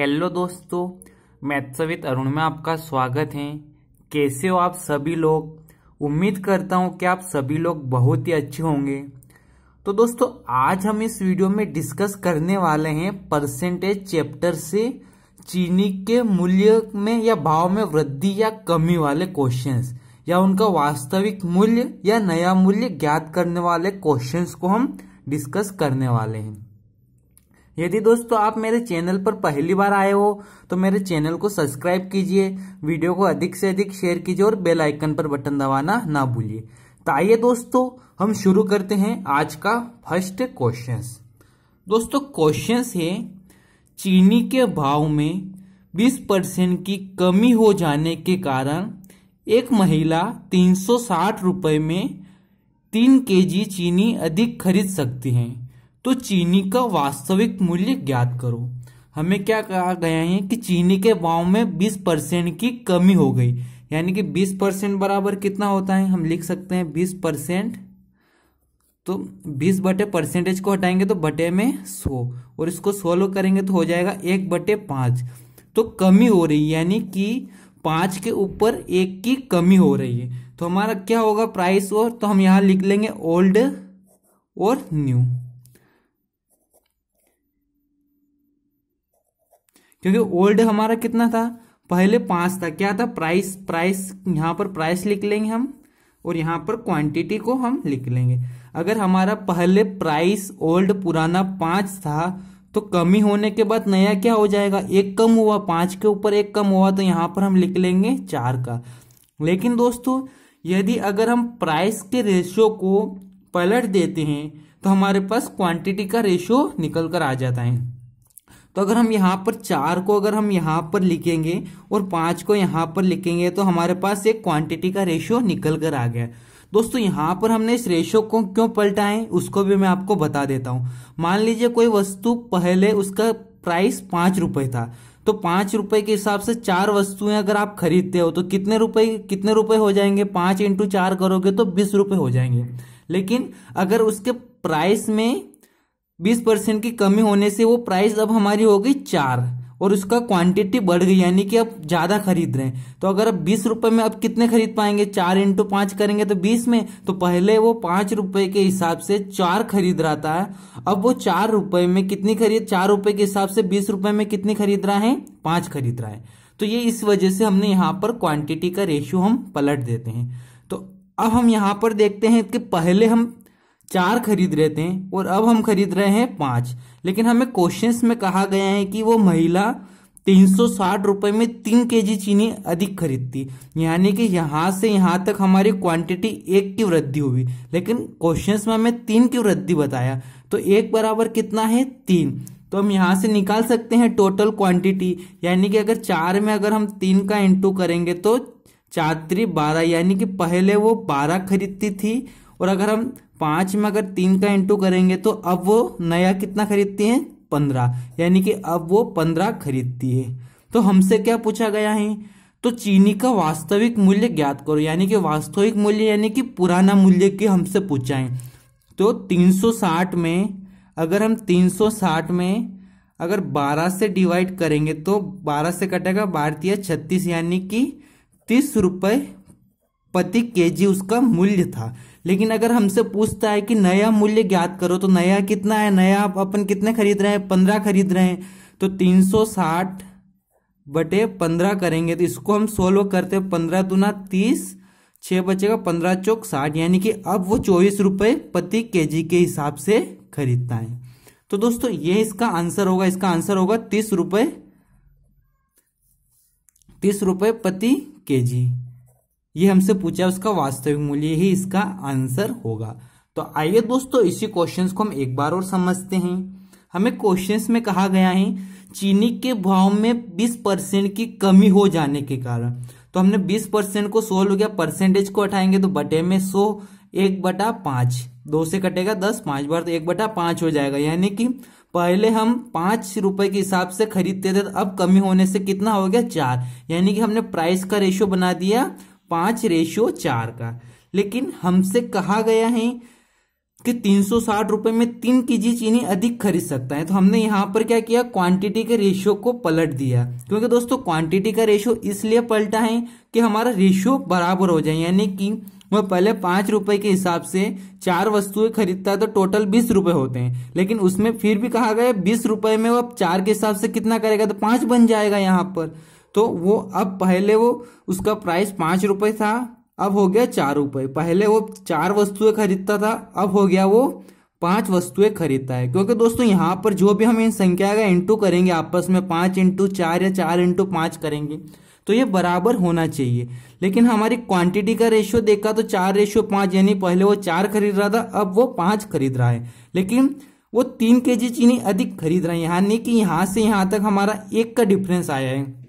hello दोस्तों maths with Arun में आपका स्वागत है कैसे हो आप सभी लोग उम्मीद करता हूँ कि आप सभी लोग बहुत ही अच्छे होंगे तो दोस्तों आज हम इस वीडियो में डिस्कस करने वाले हैं परसेंटेज चैप्टर से चीनी के मूल्य में या भाव में वृद्धि या कमी वाले क्वेश्चंस या उनका वास्तविक मूल्य या नया मूल्य ज्ञात करने वाले क्वेश्चंस को हम डिस्कस करने वाले हैं यदि दोस्तों आप मेरे चैनल पर पहली बार आए हो तो मेरे चैनल को सब्सक्राइब कीजिए वीडियो को अधिक से अधिक शेयर कीजिए और बेल आइकन पर बटन दबाना ना भूलिए तो आइए दोस्तों हम शुरू करते हैं आज का फर्स्ट क्वेश्चन दोस्तों क्वेश्चन है चीनी के भाव में 20 परसेंट की कमी हो जाने के कारण एक महिला साठ रुपये में तीन जी चीनी अधिक खरीद सकती हैं तो चीनी का वास्तविक मूल्य ज्ञात करो हमें क्या कहा गया है कि चीनी के भाव में 20 परसेंट की कमी हो गई यानी कि 20 परसेंट बराबर कितना होता है हम लिख सकते हैं 20 परसेंट तो 20 बटे परसेंटेज को हटाएंगे तो बटे में 100 और इसको सोलो करेंगे तो हो जाएगा एक बटे पांच तो कमी हो रही है यानी कि पांच के ऊपर एक की कमी हो रही है तो हमारा क्या होगा प्राइस और तो हम यहाँ लिख लेंगे ओल्ड और न्यू क्योंकि ओल्ड हमारा कितना था पहले पांच था क्या था प्राइस प्राइस यहाँ पर प्राइस लिख लेंगे हम और यहाँ पर क्वांटिटी को हम लिख लेंगे अगर हमारा पहले प्राइस ओल्ड पुराना पांच था तो कमी होने के बाद नया क्या हो जाएगा एक कम हुआ पाँच के ऊपर एक कम हुआ तो यहाँ पर हम लिख लेंगे चार का लेकिन दोस्तों यदि अगर हम प्राइस के रेशो को पलट देते हैं तो हमारे पास क्वांटिटी का रेशियो निकल कर आ जाता है तो अगर हम यहाँ पर चार को अगर हम यहाँ पर लिखेंगे और पांच को यहाँ पर लिखेंगे तो हमारे पास एक क्वांटिटी का रेशियो निकल कर आ गया दोस्तों यहाँ पर हमने इस रेशो को क्यों पलटाएं उसको भी मैं आपको बता देता हूँ मान लीजिए कोई वस्तु पहले उसका प्राइस पांच रुपए था तो पांच रुपये के हिसाब से चार वस्तुएं अगर आप खरीदते हो तो कितने रुपए कितने रुपए हो जाएंगे पाँच इंटू चार करोगे तो बीस रुपए हो जाएंगे लेकिन अगर उसके प्राइस में बीस परसेंट की कमी होने से वो प्राइस अब हमारी हो गई चार और उसका क्वांटिटी बढ़ गई यानी कि अब ज़्यादा खरीद रहे हैं तो अगर आप बीस रुपए में अब कितने खरीद पाएंगे चार इंटू पांच करेंगे तो बीस में तो पहले वो पांच रुपए के हिसाब से चार खरीद रहा था अब वो चार रुपए में कितनी खरीद चार रुपए के हिसाब से बीस रुपए में कितनी खरीद रहा है पांच खरीद रहा है तो ये इस वजह से हमने यहाँ पर क्वांटिटी का रेशियो हम पलट देते हैं तो अब हम यहाँ पर देखते हैं कि पहले हम चार खरीद रहे थे और अब हम खरीद रहे हैं पांच लेकिन हमें क्वेश्चंस में कहा गया है कि वो महिला तीन सौ साठ रुपये में तीन के जी चीनी अधिक खरीदती यानी कि यहाँ से यहाँ तक हमारी क्वांटिटी एक की वृद्धि हुई लेकिन क्वेश्चंस में हमें तीन की वृद्धि बताया तो एक बराबर कितना है तीन तो हम यहाँ से निकाल सकते हैं टोटल क्वांटिटी यानी कि अगर चार में अगर हम तीन का इंटू करेंगे तो चार त्री बारह यानी कि पहले वो बारह खरीदती थी और अगर हम पांच में अगर तीन का इंटू करेंगे तो अब वो नया कितना खरीदती है पंद्रह यानी कि अब वो पंद्रह खरीदती है तो हमसे क्या पूछा गया है तो चीनी का वास्तविक मूल्य ज्ञात करो यानी कि वास्तविक मूल्य यानी कि पुराना मूल्य के हमसे पूछा है तो 360 में अगर हम 360 में अगर 12 से डिवाइड करेंगे तो 12 से कटेगा भारतीय छत्तीस यानी कि तीस रुपये प्रति जी उसका मूल्य था लेकिन अगर हमसे पूछता है कि नया मूल्य ज्ञात करो तो नया कितना है नया अपन कितने खरीद रहे हैं पंद्रह खरीद रहे हैं तो तीन सौ साठ बटे पंद्रह करेंगे तो इसको हम सोल्व करते हैं पंद्रह दुना तीस छः बचेगा पंद्रह चौक साठ यानी कि अब वो चौबीस रुपये प्रति जी के हिसाब से खरीदता है तो दोस्तों ये इसका आंसर होगा इसका आंसर होगा तीस रुपये तीस रुपये प्रति जी ये हमसे पूछा उसका वास्तविक मूल्य ही इसका आंसर होगा तो आइए दोस्तों इसी क्वेश्चन को हम एक बार और समझते हैं हमें क्वेश्चन में कहा गया है चीनी के भाव में 20 परसेंट की कमी हो जाने के कारण तो हमने 20 परसेंट को सोल्व हो गया परसेंटेज को हटाएंगे तो बटे में सो एक बटा पांच दो से कटेगा दस पांच बार तो एक बटा पांच हो जाएगा यानी कि पहले हम पांच रुपए के हिसाब से खरीदते थे तो अब कमी होने से कितना हो गया चार यानी कि हमने प्राइस का रेशियो बना दिया पांच रेशियो चार का लेकिन हमसे कहा गया है कि तीन सौ साठ रुपए में तीन केजी चीनी अधिक खरीद सकता है तो हमने यहां पर क्या किया क्वांटिटी के रेशियो को पलट दिया क्योंकि दोस्तों क्वांटिटी का रेशियो इसलिए पलटा है कि हमारा रेशियो बराबर हो जाए यानी कि वह पहले पांच रुपए के हिसाब से चार वस्तुएं खरीदता है तो टोटल बीस रुपए होते हैं लेकिन उसमें फिर भी कहा गया बीस रुपए में वह चार के हिसाब से कितना करेगा तो पांच बन जाएगा यहाँ पर तो वो अब पहले वो उसका प्राइस पांच रुपये था अब हो गया चार रुपये पहले वो चार वस्तुएं खरीदता था अब हो गया वो पांच वस्तुएं खरीदता है क्योंकि दोस्तों यहाँ पर जो भी हम इन संख्या का इंटू करेंगे आपस में पांच इंटू चार या चार इंटू पाँच करेंगे तो ये बराबर होना चाहिए लेकिन हमारी क्वांटिटी का रेशियो देखा तो चार रेशियो पांच यानी पहले वो चार खरीद रहा था अब वो पांच खरीद रहा है लेकिन वो तीन के जी चीनी अधिक खरीद रहा है यानी कि यहां से यहाँ तक हमारा एक का डिफरेंस आया है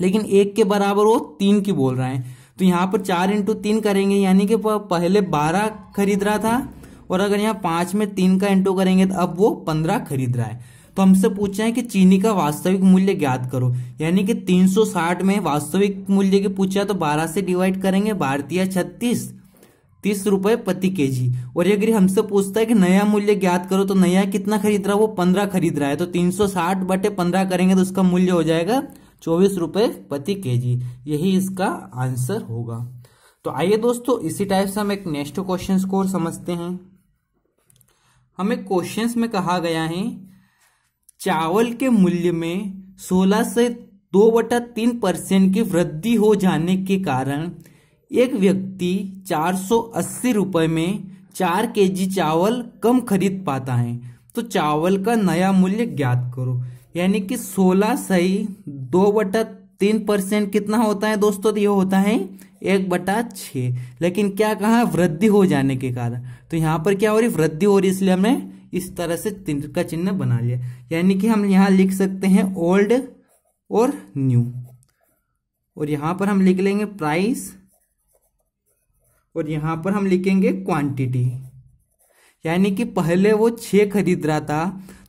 लेकिन एक के बराबर वो तीन की बोल रहा है तो यहाँ पर चार इंटू तीन करेंगे यानी कि पहले बारह खरीद रहा था और अगर यहाँ पांच में तीन का इंटू करेंगे तो अब वो पंद्रह खरीद रहा है तो हमसे पूछा है कि चीनी का वास्तविक मूल्य ज्ञात करो यानी कि 360 में वास्तविक मूल्य की पूछा तो 12 से डिवाइड करेंगे भारतीय छत्तीस तीस रुपए प्रति के जी और ये अगर हमसे पूछता है कि नया मूल्य ज्ञात करो तो नया कितना खरीद रहा है वो पंद्रह खरीद रहा है तो 360 बटे पंद्रह करेंगे तो उसका मूल्य हो जाएगा चौबीस रुपए प्रति के जी यही इसका आंसर होगा तो आइए दोस्तों इसी टाइप से हम एक नेक्स्ट क्वेश्चन को समझते हैं हमें क्वेश्चन में कहा गया है चावल के मूल्य में 16 से दो बटा तीन परसेंट की वृद्धि हो जाने के कारण एक व्यक्ति चार सौ अस्सी रुपए में चार के जी चावल कम खरीद पाता है तो चावल का नया मूल्य ज्ञात करो यानी कि सोलह सही दो बटा तीन परसेंट कितना होता है दोस्तों तो ये होता है एक बटा छ लेकिन क्या कहा वृद्धि हो जाने के कारण तो यहाँ पर क्या हो रही वृद्धि हो रही इसलिए हमने इस तरह से तीन का चिन्ह बना लिया यानी कि हम यहाँ लिख सकते हैं ओल्ड और न्यू और यहां पर हम लिख लेंगे प्राइस और यहां पर हम लिखेंगे क्वांटिटी यानी कि पहले वो छे खरीद रहा था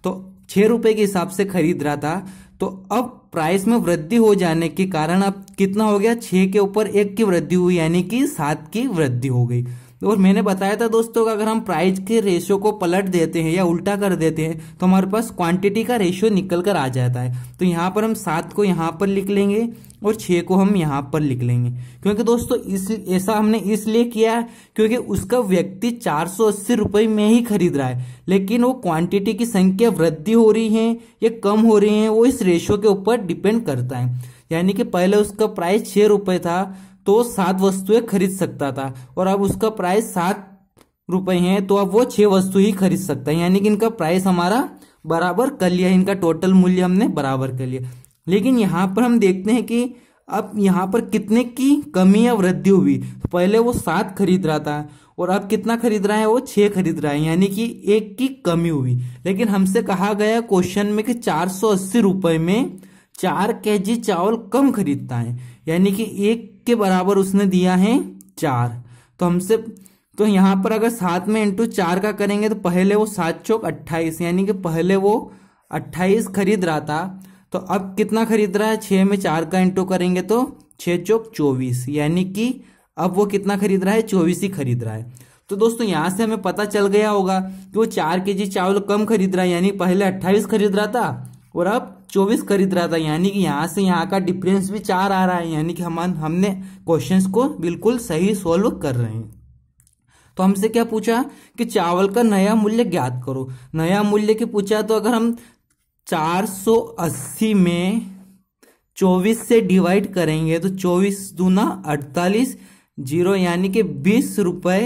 तो छः रुपये के हिसाब से खरीद रहा था तो अब प्राइस में वृद्धि हो जाने के कारण अब कितना हो गया छः के ऊपर एक की वृद्धि हुई यानी कि सात की वृद्धि हो गई और मैंने बताया था दोस्तों अगर हम प्राइस के रेशियो को पलट देते हैं या उल्टा कर देते हैं तो हमारे पास क्वांटिटी का रेशियो निकल कर आ जाता है तो यहाँ पर हम सात को यहाँ पर लिख लेंगे और छः को हम यहाँ पर लिख लेंगे क्योंकि दोस्तों इस ऐसा हमने इसलिए किया क्योंकि उसका व्यक्ति चार सौ रुपये में ही खरीद रहा है लेकिन वो क्वांटिटी की संख्या वृद्धि हो रही है या कम हो रही है वो इस रेशो के ऊपर डिपेंड करता है यानी कि पहले उसका प्राइस छः रुपये था तो सात वस्तुएं खरीद सकता था और अब उसका प्राइस सात रुपए है तो अब वो छह वस्तु ही खरीद सकता है यानी कि इनका प्राइस हमारा बराबर कर लिया इनका टोटल मूल्य हमने बराबर कर लिया लेकिन यहाँ पर हम देखते हैं कि अब यहाँ पर कितने की कमी या वृद्धि हुई तो पहले वो सात खरीद रहा था और अब कितना खरीद रहा है वो छह खरीद रहा है यानी कि एक की कमी हुई लेकिन हमसे कहा गया क्वेश्चन में कि चार सौ अस्सी रुपए में चार के जी चावल कम खरीदता है यानी कि एक के बराबर उसने दिया है चार तो हमसे तो यहाँ पर अगर सात में इंटू चार का करेंगे तो पहले वो सात चौक अट्ठाईस यानी कि पहले वो अट्ठाईस खरीद रहा था तो अब कितना खरीद रहा है छः में चार का इंटू करेंगे तो छः चौक चौबीस यानी कि अब वो कितना खरीद रहा है चौबीस ही खरीद रहा है तो दोस्तों यहाँ से हमें पता चल गया होगा कि वो चार के जी चावल कम खरीद रहा है यानी पहले अट्ठाईस खरीद रहा था और अब चौबीस खरीद रहा था यानी कि यहाँ से यहाँ का डिफरेंस भी चार आ रहा है यानी कि हम हमने क्वेश्चंस को बिल्कुल सही सॉल्व कर रहे हैं तो हमसे क्या पूछा कि चावल का नया मूल्य ज्ञात करो नया मूल्य के पूछा तो अगर हम 480 में 24 से डिवाइड करेंगे तो 24 दूना अड़तालीस जीरो यानी कि बीस रुपए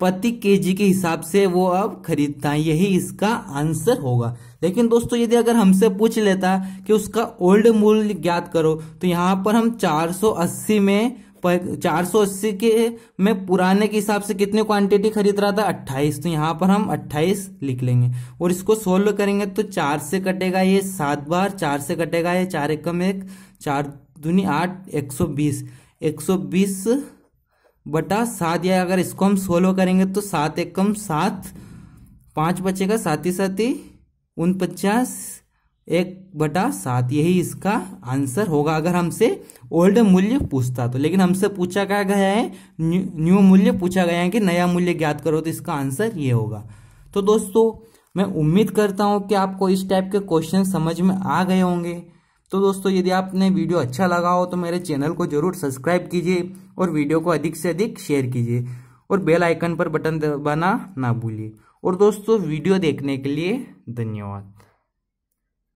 प्रति केजी के हिसाब से वो अब खरीदता है यही इसका आंसर होगा लेकिन दोस्तों यदि अगर हमसे पूछ लेता कि उसका ओल्ड मूल्य ज्ञात करो तो यहाँ पर हम 480 में 480 के में पुराने के हिसाब से कितनी क्वांटिटी खरीद रहा था 28 तो यहाँ पर हम 28 लिख लेंगे और इसको सोल्व करेंगे तो चार से कटेगा ये सात बार चार से कटेगा ये चार एकम एक चार दूनी आठ एक सौ बीस एक सौ बीस बटा सात या अगर इसको हम सोलो करेंगे तो सात एक कम सात पाँच बचेगा साथ ही साथ ही पचास एक बटा सात यही इसका आंसर होगा अगर हमसे ओल्ड मूल्य पूछता तो लेकिन हमसे पूछा क्या गया है न्यू, न्यू मूल्य पूछा गया है कि नया मूल्य ज्ञात करो तो इसका आंसर ये होगा तो दोस्तों मैं उम्मीद करता हूँ कि आपको इस टाइप के क्वेश्चन समझ में आ गए होंगे तो दोस्तों यदि आपने वीडियो अच्छा लगा हो तो मेरे चैनल को जरूर सब्सक्राइब कीजिए और वीडियो को अधिक से अधिक शेयर कीजिए और बेल आइकन पर बटन दबाना ना भूलिए और दोस्तों वीडियो देखने के लिए धन्यवाद